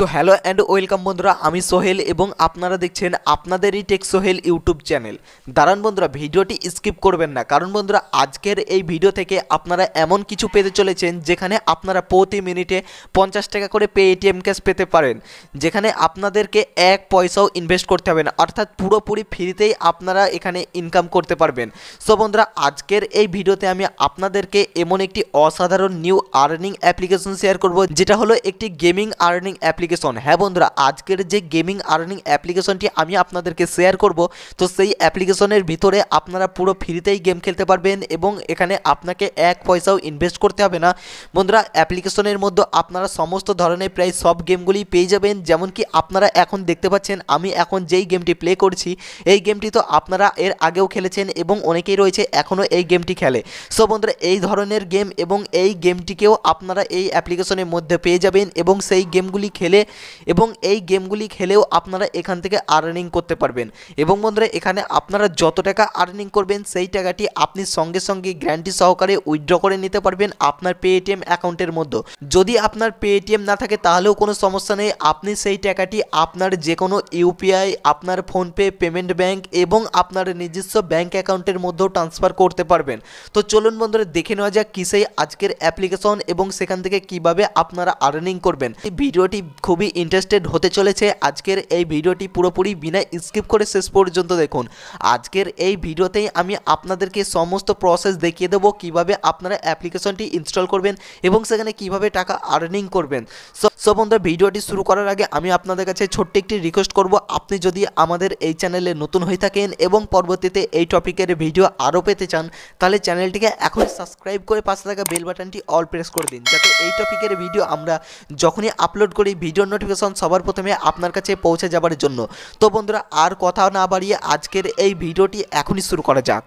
তো hello and welcome বন্ধুরা আমি সোহেল এবং আপনারা দেখছেন আপনাদেরই টেক সোহেল ইউটিউব চ্যানেল দারান বন্ধুরা ভিডিওটি স্কিপ করবেন না কারণ বন্ধুরা আজকের এই ভিডিও থেকে আপনারা এমন কিছু পেতে চলেছেন যেখানে আপনারা প্রতি মিনিটে পঞ্চাশ টাকা করে পেটিএম এটিএম ক্যাশ পেতে পারেন যেখানে আপনাদেরকে এক পয়সাও ইনভেস্ট করতে হবে না অর্থাৎ পুরোপুরি ফ্রিতেই আপনারা এখানে ইনকাম করতে পারবেন সো বন্ধুরা আজকের এই ভিডিওতে আমি আপনাদেরকে এমন একটি অসাধারণ নিউ আর্নিং অ্যাপ্লিকেশন শেয়ার করব যেটা হলো একটি গেমিং আর্নিং অ্যাপ্লিকেশন অ্যাপ্লিকেশন হ্যাঁ বন্ধুরা আজকের যে গেমিং আর্নিং অ্যাপ্লিকেশনটি আমি আপনাদেরকে শেয়ার করব তো সেই অ্যাপ্লিকেশনের ভিতরে আপনারা পুরো ফ্রিতেই গেম খেলতে পারবেন এবং এখানে আপনাকে এক পয়সাও ইনভেস্ট করতে হবে না বন্ধুরা অ্যাপ্লিকেশনের মধ্যে আপনারা সমস্ত ধরনের প্রায় সব গেমগুলি পেয়ে যাবেন যেমন কি আপনারা এখন দেখতে পাচ্ছেন আমি এখন যেই গেমটি প্লে করছি এই গেমটি তো আপনারা এর আগেও খেলেছেন এবং অনেকেই রয়েছে এখনও এই গেমটি খেলে সো বন্ধুরা এই ধরনের গেম এবং এই গেমটিকেও আপনারা এই অ্যাপ্লিকেশনের মধ্যে পেয়ে যাবেন এবং সেই গেমগুলি খেলে মিলে এবং এই গেমগুলি খেলেও আপনারা এখান থেকে আর্নিং করতে পারবেন এবং বন্ধুরা এখানে আপনারা যত টাকা আর্নিং করবেন সেই টাকাটি আপনি সঙ্গে সঙ্গে গ্যারান্টি সহকারে উইথড্র করে নিতে পারবেন আপনার পেটিএম অ্যাকাউন্টের মধ্যে যদি আপনার পেটিএম না থাকে তাহলেও কোনো সমস্যা নেই আপনি সেই টাকাটি আপনার যে কোনো ইউপিআই আপনার ফোনপে পেমেন্ট ব্যাংক এবং আপনার নিজস্ব ব্যাংক অ্যাকাউন্টের মধ্যেও ট্রান্সফার করতে পারবেন তো চলুন বন্ধুরা দেখে নেওয়া যাক কিসেই আজকের অ্যাপ্লিকেশন এবং সেখান থেকে কিভাবে আপনারা আর্নিং করবেন এই ভিডিওটি খুবই ইন্টারেস্টেড হতে চলেছে আজকের এই ভিডিওটি পুরোপুরি বিনা স্কিপ করে শেষ পর্যন্ত দেখুন আজকের এই ভিডিওতেই আমি আপনাদেরকে সমস্ত প্রসেস দেখিয়ে দেবো কিভাবে আপনারা অ্যাপ্লিকেশনটি ইনস্টল করবেন এবং সেখানে কিভাবে টাকা আর্নিং করবেন সো বন্ধুরা ভিডিওটি শুরু করার আগে আমি আপনাদের কাছে ছোট্ট একটি রিকোয়েস্ট করব আপনি যদি আমাদের এই চ্যানেলে নতুন হয়ে থাকেন এবং পরবর্তীতে এই টপিকের ভিডিও আরও পেতে চান তাহলে চ্যানেলটিকে এখন সাবস্ক্রাইব করে পাশে থাকা বেল বাটনটি অল প্রেস করে দিন যাতে এই টপিকের ভিডিও আমরা যখনই আপলোড করি ভিডিও ভিডিও নোটিফিকেশন সবার প্রথমে আপনার কাছে পৌঁছে যাবার জন্য তো বন্ধুরা আর কথা না বাড়িয়ে আজকের এই ভিডিওটি এখনই শুরু করা যাক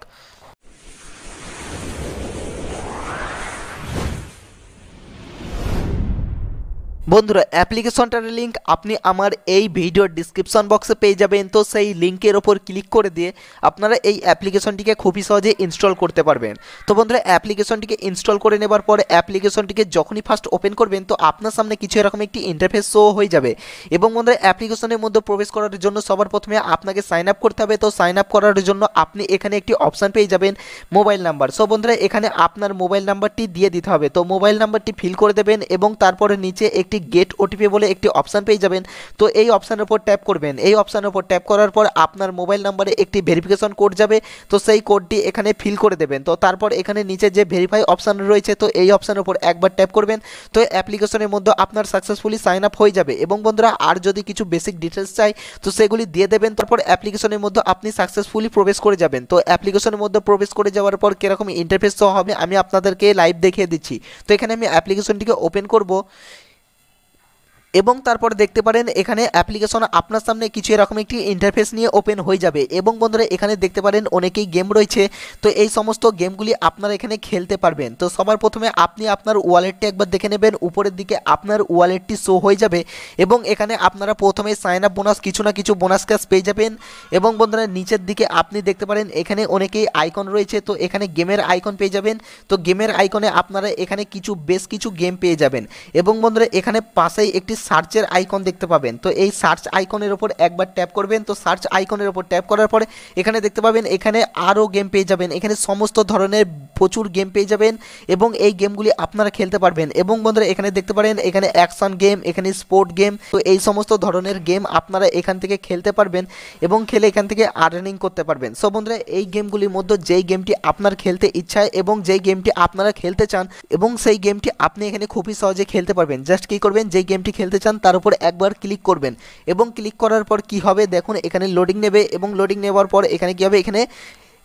বন্ধুরা অ্যাপ্লিকেশনটার লিঙ্ক আপনি আমার এই ভিডিওর ডিসক্রিপশন বক্সে পেয়ে যাবেন তো সেই লিঙ্কের ওপর ক্লিক করে দিয়ে আপনারা এই অ্যাপ্লিকেশনটিকে খুবই সহজে ইনস্টল করতে পারবেন তো বন্ধুরা অ্যাপ্লিকেশনটিকে ইনস্টল করে নেবার পর অ্যাপ্লিকেশনটিকে যখনই ফার্স্ট ওপেন করবেন তো আপনার সামনে কিছু এরকম একটি ইন্টারফেস শো হয়ে যাবে এবং বন্ধুরা অ্যাপ্লিকেশনের মধ্যে প্রবেশ করার জন্য সবার প্রথমে আপনাকে সাইন আপ করতে হবে তো সাইন আপ করার জন্য আপনি এখানে একটি অপশান পেয়ে যাবেন মোবাইল নাম্বার সো বন্ধুরা এখানে আপনার মোবাইল নাম্বারটি দিয়ে দিতে হবে তো মোবাইল নাম্বারটি ফিল করে দেবেন এবং তারপরে নিচে একটি গেট ওটিপি বলে একটি অপশান পেয়ে যাবেন তো এই অপশানের উপর ট্যাপ করবেন এই অপশানের উপর ট্যাপ করার পর আপনার মোবাইল নাম্বারে একটি ভেরিফিকেশন কোড যাবে তো সেই কোডটি এখানে ফিল করে দেবেন তো তারপর এখানে নিচে যে ভেরিফাই অপশান রয়েছে তো এই অপশানের উপর একবার ট্যাপ করবেন তো অ্যাপ্লিকেশনের মধ্যে আপনার সাকসেসফুলি সাইন আপ হয়ে যাবে এবং বন্ধুরা আর যদি কিছু বেসিক ডিটেলস চাই তো সেগুলি দিয়ে দেবেন তারপর অ্যাপ্লিকেশনের মধ্যে আপনি সাকসেসফুলি প্রবেশ করে যাবেন তো অ্যাপ্লিকেশনের মধ্যে প্রবেশ করে যাওয়ার পর কীরকম ইন্টারফেস হবে আমি আপনাদেরকে লাইভ দেখিয়ে দিচ্ছি তো এখানে আমি অ্যাপ্লিকেশনটিকে ওপেন করব এবং তারপর দেখতে পারেন এখানে অ্যাপ্লিকেশন আপনার সামনে কিছু এরকম একটি ইন্টারফেস নিয়ে ওপেন হয়ে যাবে এবং বন্ধুরা এখানে দেখতে পারেন অনেকেই গেম রয়েছে তো এই সমস্ত গেমগুলি আপনারা এখানে খেলতে পারবেন তো সবার প্রথমে আপনি আপনার ওয়ালেটটি একবার দেখে নেবেন উপরের দিকে আপনার ওয়ালেটটি শো হয়ে যাবে এবং এখানে আপনারা প্রথমে সাইন আপ বোনাস কিছু না কিছু বোনাস ক্যাশ পেয়ে যাবেন এবং বন্ধুরা নিচের দিকে আপনি দেখতে পারেন এখানে অনেকেই আইকন রয়েছে তো এখানে গেমের আইকন পেয়ে যাবেন তো গেমের আইকনে আপনারা এখানে কিছু বেশ কিছু গেম পেয়ে যাবেন এবং বন্ধুরা এখানে পাশেই একটি সার্চের আইকন দেখতে পাবেন তো এই সার্চ আইকনের ওপর একবার ট্যাপ করবেন তো সার্চ আইকনের ওপর ট্যাপ করার পরে এখানে দেখতে পাবেন এখানে আরও গেম পেয়ে যাবেন এখানে সমস্ত ধরনের প্রচুর গেম পেয়ে যাবেন এবং এই গেমগুলি আপনারা খেলতে পারবেন এবং বন্ধুরা এখানে দেখতে পারেন এখানে অ্যাকশন গেম এখানে স্পোর্ট গেম তো এই সমস্ত ধরনের গেম আপনারা এখান থেকে খেলতে পারবেন এবং খেলে এখান থেকে আর্নিং করতে পারবেন সো বন্ধুরা এই গেমগুলির মধ্যে যেই গেমটি আপনার খেলতে ইচ্ছায় এবং যেই গেমটি আপনারা খেলতে চান এবং সেই গেমটি আপনি এখানে খুবই সহজে খেলতে পারবেন জাস্ট কী করবেন যেই গেমটি খেলতে চান তার উপর একবার ক্লিক করবেন এবং ক্লিক করার পর কি হবে দেখুন এখানে লোডিং নেবে এবং লোডিং নেওয়ার পর এখানে কী হবে এখানে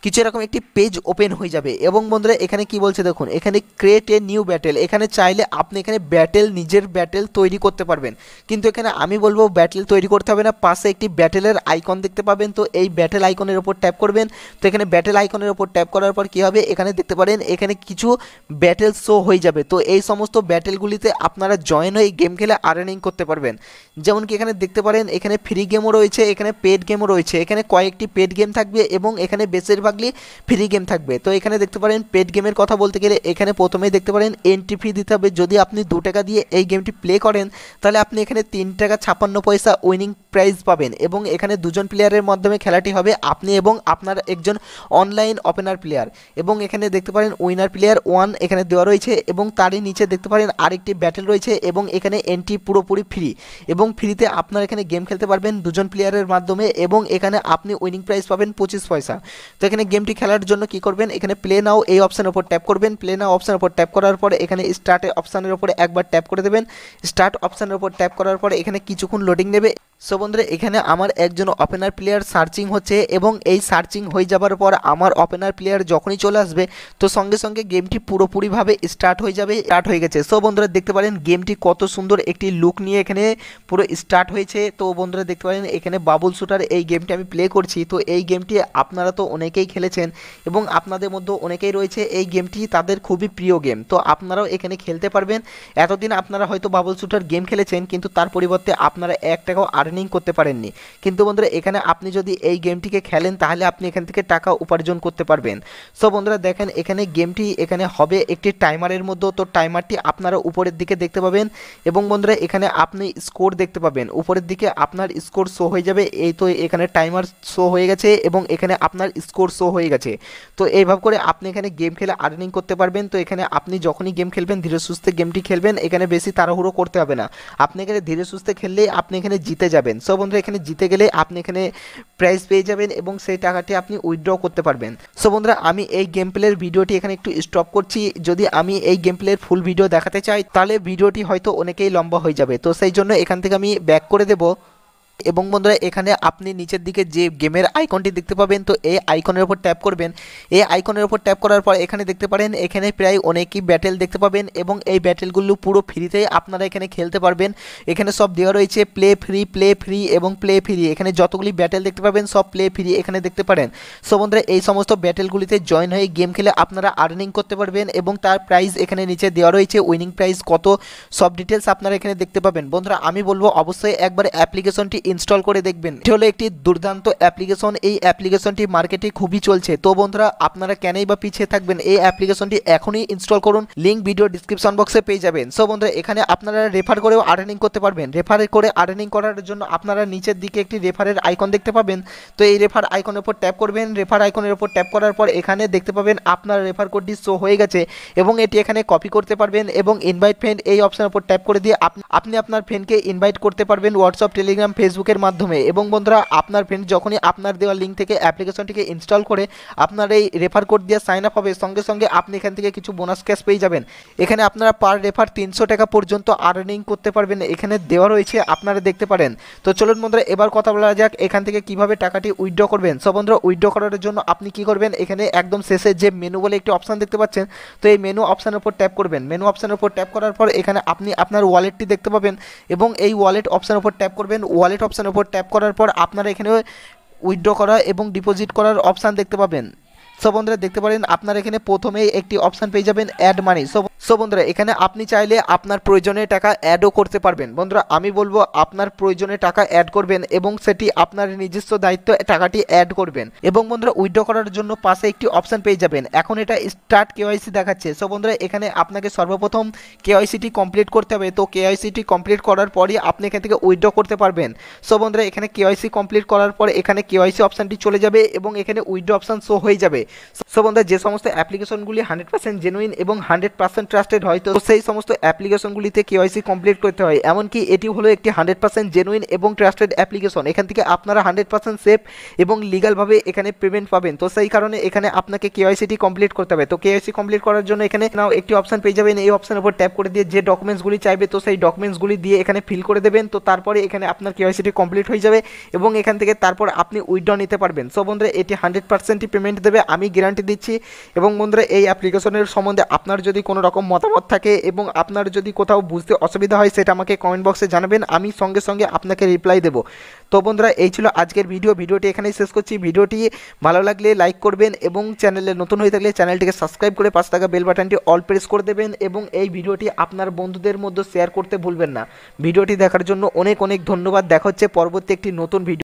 কিছু এরকম একটি পেজ ওপেন হয়ে যাবে এবং বন্ধুরা এখানে কি বলছে দেখুন এখানে ক্রিয়েট এ নিউ ব্যাটেল এখানে চাইলে আপনি এখানে ব্যাটেল নিজের ব্যাটেল তৈরি করতে পারবেন কিন্তু এখানে আমি বলবো ব্যাটেল তৈরি করতে হবে না পাশে একটি ব্যাটেলের আইকন দেখতে পাবেন তো এই ব্যাটেল আইকনের ওপর ট্যাপ করবেন তো এখানে ব্যাটেল আইকনের ওপর ট্যাপ করার পর কি হবে এখানে দেখতে পারেন এখানে কিছু ব্যাটেল শো হয়ে যাবে তো এই সমস্ত ব্যাটেলগুলিতে আপনারা জয়েন হয়ে গেম খেলে আর্নিং করতে পারবেন যেমন কি এখানে দেখতে পারেন এখানে ফ্রি গেমও রয়েছে এখানে পেড গেমও রয়েছে এখানে কয়েকটি পেড গেম থাকবে এবং এখানে বেশিরভাগ পাগলি ফ্রি গেম থাকবে তো এখানে দেখতে পারেন পেড গেমের কথা বলতে গেলে এখানে প্রথমেই দেখতে পারেন এন্ট্রি ফি দিতে হবে যদি আপনি দু টাকা দিয়ে এই গেমটি প্লে করেন তাহলে আপনি এখানে তিন টাকা ছাপান্ন পয়সা উইনিং প্রাইজ পাবেন এবং এখানে দুজন প্লেয়ারের মাধ্যমে খেলাটি হবে আপনি এবং আপনার একজন অনলাইন ওপেনার প্লেয়ার এবং এখানে দেখতে পারেন উইনার প্লেয়ার ওয়ান এখানে দেওয়া রয়েছে এবং তারই নিচে দেখতে পারেন আরেকটি ব্যাটেল রয়েছে এবং এখানে এন্ট্রি পুরোপুরি ফ্রি এবং ফ্রিতে আপনার এখানে গেম খেলতে পারবেন দুজন প্লেয়ারের মাধ্যমে এবং এখানে আপনি উইনিং প্রাইজ পাবেন পঁচিশ পয়সা তো এখানে গেমটি খেলার জন্য কি করবেন এখানে প্লে নাও এই অপশানের উপর ট্যাপ করবেন প্লে নাও অপশানের উপর ট্যাপ করার পরে এখানে স্টার্ট অপশানের উপরে একবার ট্যাপ করে দেবেন স্টার্ট অপশানের উপর ট্যাপ করার পরে এখানে কিছুক্ষণ লোডিং নেবে সো বন্ধুরা এখানে আমার একজন ওপেনার প্লেয়ার সার্চিং হচ্ছে এবং এই সার্চিং হয়ে যাবার পর আমার ওপেনার প্লেয়ার যখনই চলে আসবে তো সঙ্গে সঙ্গে গেমটি পুরোপুরিভাবে স্টার্ট হয়ে যাবে স্টার্ট হয়ে গেছে সো বন্ধুরা দেখতে পারেন গেমটি কত সুন্দর একটি লুক নিয়ে এখানে পুরো স্টার্ট হয়েছে তো বন্ধুরা দেখতে পারেন এখানে বাবুল শুটার এই গেমটি আমি প্লে করছি তো এই গেমটি আপনারা তো অনেকেই খেলেছেন এবং আপনাদের মধ্যে অনেকেই রয়েছে এই গেমটি তাদের খুবই প্রিয় গেম তো আপনারাও এখানে খেলতে পারবেন এতদিন আপনারা হয়তো বাবুল শুটার গেম খেলেছেন কিন্তু তার পরিবর্তে আপনারা এক টাকাও আর্নিং করতে পারেননি কিন্তু বন্ধুরা এখানে আপনি যদি এই গেমটিকে খেলেন তাহলে আপনি এখান থেকে টাকা উপার্জন করতে পারবেন সো বন্ধুরা দেখেন এখানে গেমটি এখানে হবে একটি টাইমারের মধ্যে তো টাইমারটি আপনারা উপরের দিকে দেখতে পাবেন এবং বন্ধুরা এখানে আপনি স্কোর দেখতে পাবেন উপরের দিকে আপনার স্কোর শো হয়ে যাবে এই তো এখানে টাইমার শো হয়ে গেছে এবং এখানে আপনার স্কোর শো হয়ে গেছে তো এইভাবে করে আপনি এখানে গেম খেলে আর্নিং করতে পারবেন তো এখানে আপনি যখনই গেম খেলবেন ধীরে সুস্থে গেমটি খেলবেন এখানে বেশি তাড়াহুড়ো করতে হবে না আপনি এখানে ধীরে সুস্থে খেললেই আপনি এখানে জিতে যাবেন সো বন্ধুরা এখানে জিতে গেলে আপনি এখানে প্রাইজ পেয়ে যাবেন এবং সেই টাকাটি আপনি উইথড্র করতে পারবেন সো বন্ধুরা আমি এই গেম প্লের ভিডিওটি এখানে একটু স্টপ করছি যদি আমি এই গেম প্লের ফুল ভিডিও দেখাতে চাই তাহলে ভিডিওটি হয়তো অনেকেই লম্বা হয়ে যাবে তো সেই জন্য এখান থেকে আমি ব্যাক করে দেবো এবং বন্ধুরা এখানে আপনি নিচের দিকে যে গেমের আইকনটি দেখতে পাবেন তো এই আইকনের ওপর ট্যাপ করবেন এই আইকনের ওপর ট্যাপ করার পর এখানে দেখতে পারেন এখানে প্রায় অনেকই ব্যাটেল দেখতে পাবেন এবং এই ব্যাটেলগুলো পুরো ফ্রিতেই আপনারা এখানে খেলতে পারবেন এখানে সব দেওয়া রয়েছে প্লে ফ্রি প্লে ফ্রি এবং প্লে ফ্রি এখানে যতগুলি ব্যাটেল দেখতে পাবেন সব প্লে ফ্রি এখানে দেখতে পারেন সো বন্ধুরা এই সমস্ত ব্যাটেলগুলিতে জয়েন হয়ে গেম খেলে আপনারা আর্নিং করতে পারবেন এবং তার প্রাইস এখানে নিচে দেওয়া রয়েছে উইনিং প্রাইস কত সব ডিটেলস আপনারা এখানে দেখতে পাবেন বন্ধুরা আমি বলবো অবশ্যই একবার অ্যাপ্লিকেশনটি ইনস্টল করে দেখবেন এটি হলো একটি দুর্দান্ত অ্যাপ্লিকেশন এই অ্যাপ্লিকেশনটি মার্কেটে খুবই চলছে তো বন্ধুরা আপনারা কেনই বা পিছিয়ে থাকবেন এই অ্যাপ্লিকেশনটি এখনই ইনস্টল করুন লিঙ্ক ভিডিও ডিসক্রিপশন বক্সে পেয়ে যাবেন সো বন্ধুরা এখানে আপনারা রেফার করেও আর্নিং করতে পারবেন রেফার করে আর্নিং করার জন্য আপনারা নিচের দিকে একটি রেফারের আইকন দেখতে পাবেন তো এই রেফার আইকনের উপর ট্যাপ করবেন রেফার আইকনের উপর ট্যাপ করার পর এখানে দেখতে পাবেন আপনার রেফার কোডটি শো হয়ে গেছে এবং এটি এখানে কপি করতে পারবেন এবং ইনভাইট ফ্রেন্ড এই অপশনের উপর ট্যাপ করে দিয়ে আপনি আপনার ফ্রেন্ডকে ইনভাইট করতে পারবেন হোয়াটসঅ্যাপ টেলিগ্রাম ফেসবুক ফেসবুকের মাধ্যমে এবং বন্ধুরা আপনার ফ্রেন্ড যখনই আপনার দেওয়া লিঙ্ক থেকে অ্যাপ্লিকেশনটিকে ইনস্টল করে আপনার এই রেফার কোড দিয়ে সাইন আপ হবে সঙ্গে সঙ্গে আপনি এখান থেকে কিছু বোনাস ক্যাশ পেয়ে যাবেন এখানে আপনারা পার রেফার তিনশো টাকা পর্যন্ত আর্নিং করতে পারবেন এখানে দেওয়া রয়েছে আপনারা দেখতে পারেন তো চলুন বন্ধুরা এবার কথা বলা যাক এখান থেকে কিভাবে টাকাটি উইথড্র করবেন সো বন্ধুরা উইথড্র করার জন্য আপনি কি করবেন এখানে একদম শেষে যে মেনু বলে একটি অপশান দেখতে পাচ্ছেন তো এই মেনু অপশানের উপর ট্যাপ করবেন মেনু অপশানের উপর ট্যাপ করার পর এখানে আপনি আপনার ওয়ালেটটি দেখতে পাবেন এবং এই ওয়ালেট অপশানের উপর ট্যাপ করবেন ওয়ালেট অপশানের উপর ট্যাপ করার পর আপনারা এখানে উইথড্র করা এবং ডিপোজিট করার অপশান দেখতে পাবেন সো বন্ধুরা দেখতে পারেন আপনারা এখানে প্রথমেই একটি অপশান পেয়ে যাবেন অ্যাড মানি সো সো বন্ধুরা এখানে আপনি চাইলে আপনার প্রয়োজনে টাকা অ্যাডও করতে পারবেন বন্ধুরা আমি বলবো আপনার প্রয়োজনে টাকা অ্যাড করবেন এবং সেটি আপনার নিজস্ব দায়িত্ব টাকাটি অ্যাড করবেন এবং বন্ধুরা উইথড্র করার জন্য পাশে একটি অপশান পেয়ে যাবেন এখন এটা স্টার্ট কেওয়াইসি দেখাচ্ছে সো বন্ধুরা এখানে আপনাকে সর্বপ্রথম কেওয়াইসিটি কমপ্লিট করতে হবে তো কেওয়াইসিটি কমপ্লিট করার পরই আপনি এখান থেকে উইথড্র করতে পারবেন সো বন্ধুরা এখানে কেওয়াইসি কমপ্লিট করার পর এখানে কেওয়াইসি অপশানটি চলে যাবে এবং এখানে উইথড্র অপশান শো হয়ে যাবে সো বন্ধুরা যে সমস্ত অ্যাপ্লিকেশনগুলি হান্ড্রেড পার্সেন্ট জেনুইন এবং হান্ড্রেড পার্সেন্ট ট্রাস্টেড হয় তো সেই সমস্ত অ্যাপ্লিকেশনগুলিতে কেওয়াইসি কমপ্লিট করতে হয় এমনকি এটি হলো একটি হান্ড্রেড পার্সেন্ট জেনুইন এবং ট্রাস্টেড অ্যাপ্লিকেশন এখান থেকে আপনারা হান্ড্রেড পার্সেন্ট সেফ এবং লিগালভাবে এখানে পেমেন্ট পাবেন তো সেই কারণে এখানে আপনাকে কেওয়াইসিটি কমপ্লিট করতে হবে তো কেওয়াইসি কমপ্লিট করার জন্য এখানে নাও একটি অপশান পেয়ে যাবেন এই অপশানের উপর ট্যাপ করে দিয়ে যে ডকুমেন্টসগুলি চাইবে তো সেই ডকুমেন্টসগুলি দিয়ে এখানে ফিল করে দেবেন তো তারপরে এখানে আপনার কেওয়াইসিটি কমপ্লিট হয়ে যাবে এবং এখান থেকে তারপর আপনি উইড্র নিতে পারবেন সো বন্ধুরা এটি হান্ড্রেড পার্সেন্টই পেমেন্ট দেবে আমি গ্যারান্টি দিচ্ছি এবং বন্ধুরা এই অ্যাপ্লিকেশনের সম্বন্ধে আপনার যদি কোনো রকম মতামত থাকে এবং আপনার যদি কোথাও বুঝতে অসুবিধা হয় সেটা আমাকে কমেন্ট বক্সে জানাবেন আমি সঙ্গে সঙ্গে আপনাকে রিপ্লাই দেবো তো বন্ধুরা এই ছিল আজকের ভিডিও ভিডিওটি এখানেই শেষ করছি ভিডিওটি ভালো লাগলে লাইক করবেন এবং চ্যানেলে নতুন হয়ে থাকলে চ্যানেলটিকে সাবস্ক্রাইব করে পাঁচ টাকা বেল বাটনটি অল প্রেস করে দেবেন এবং এই ভিডিওটি আপনার বন্ধুদের মধ্যে শেয়ার করতে ভুলবেন না ভিডিওটি দেখার জন্য অনেক অনেক ধন্যবাদ দেখা হচ্ছে পরবর্তী একটি নতুন ভিডিও